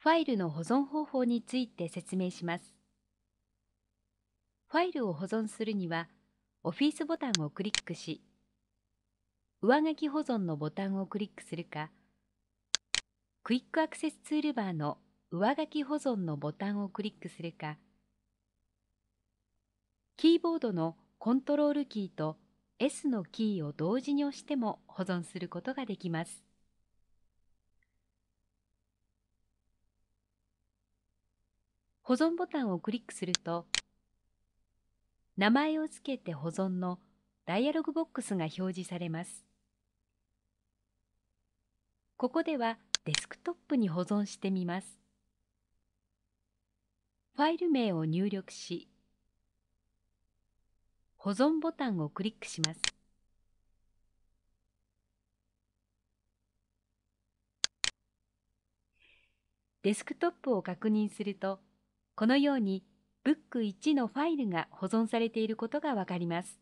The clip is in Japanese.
ファイルの保存方法について説明します。ファイルを保存するには、Office ボタンをクリックし、上書き保存のボタンをクリックするか、クイックアクセスツールバーの上書き保存のボタンをクリックするか、キーボードのコントロールキーと S のキーを同時に押しても保存することができます。保存ボタンをクリックすると、名前を付けて保存のダイアログボックスが表示されます。ここではデスクトップに保存してみます。ファイル名を入力し、保存ボタンをクリックします。デスクトップを確認すると、このようにブック1のファイルが保存されていることがわかります。